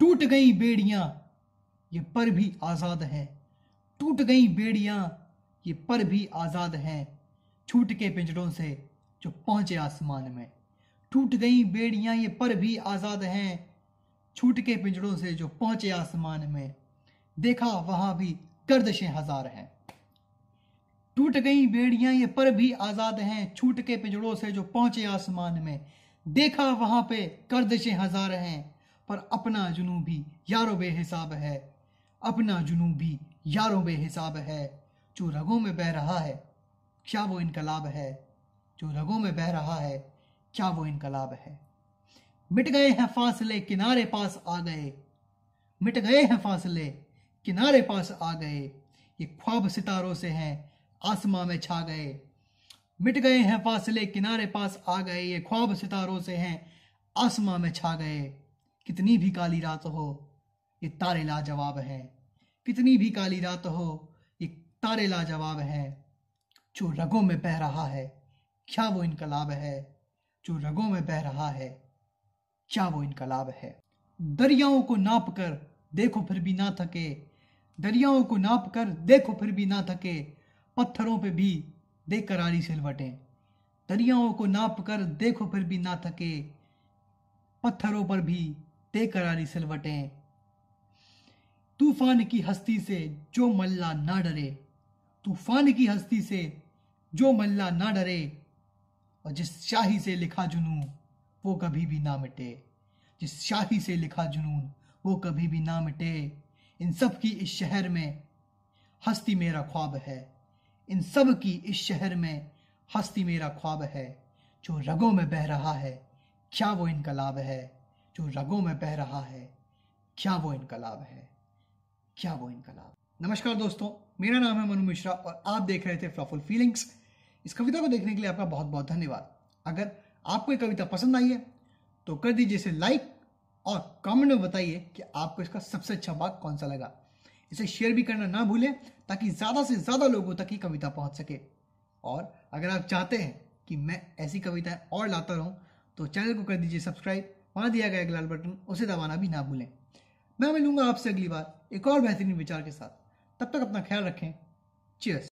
टूट गई बेड़ियां ये पर भी आज़ाद हैं टूट गई बेड़ियां ये पर भी आज़ाद हैं छूट के पिंजड़ों से जो पहुंचे आसमान में टूट गई बेड़ियां ये पर भी आज़ाद हैं छूट के पिंजड़ों से जो पहुंचे आसमान में देखा वहां भी गर्दशें हजार हैं टूट गई बेड़ियां ये पर भी आज़ाद हैं छूट के पिंजड़ों से जो पहुंचे आसमान में देखा वहां पे गर्दशें हजार हैं पर अपना भी यारो बेहिसाब है अपना जुनू भी यारो बेहिसाब है जो रगों में बह रहा है क्या वो इनकलाब है जो रगों में बह रहा है क्या वो इनकलाब है मिट गए हैं फासले किनारे पास आ गए मिट गए हैं फासले किनारे पास आ गए ये ख्वाब सितारों से हैं आसमां में छा गए मिट गए हैं फासले किनारे पास आ गए ये ख्वाब सितारों से हैं आसमां में छा गए कितनी भी काली रात हो ये तारे लाजवाब हैं कितनी भी काली रात हो ये तारे लाजवाब हैं जो रगों में बह रहा है क्या वो इनकलाब है जो रगों में बह रहा है क्या वो इनकलाब है दरियाओं को नाप कर देखो फिर भी ना थके दरियाओं को नाप कर देखो फिर भी ना थके पत्थरों पे भी बेकरारी सिलवटें दरियाओं को नाप कर देखो फिर भी ना थके पत्थरों पर भी करारी सलवटे तूफान की हस्ती से जो मल्ला ना डरे तूफान की हस्ती से जो मल्ला ना डरे और जिस शाही से लिखा जुनून वो कभी भी ना मिटे जिस शाही से लिखा जुनून वो कभी भी ना मिटे इन सब की इस शहर में हस्ती मेरा ख्वाब है इन सब की इस शहर में हस्ती मेरा ख्वाब है जो रगों में बह रहा है क्या वो इनकलाब है जो रगों में बह रहा है क्या वो इनकलाब है क्या वो इनकलाब नमस्कार दोस्तों मेरा नाम है मनु मिश्रा और आप देख रहे थे फ्लॉफुल फीलिंग्स इस कविता को देखने के लिए आपका बहुत बहुत धन्यवाद अगर आपको ये कविता पसंद आई है तो कर दीजिए इसे लाइक और कमेंट में बताइए कि आपको इसका सबसे अच्छा भाग कौन सा लगा इसे शेयर भी करना ना भूलें ताकि ज़्यादा से ज़्यादा लोगों तक ये कविता पहुँच सके और अगर आप चाहते हैं कि मैं ऐसी कविताएं और लाता रहूं तो चैनल को कर दीजिए सब्सक्राइब वहाँ दिया गया एक लाल बटन उसे दबाना भी ना भूलें मैं मिलूंगा आपसे अगली बार एक और बेहतरीन विचार के साथ तब तक अपना ख्याल रखें चीयर्स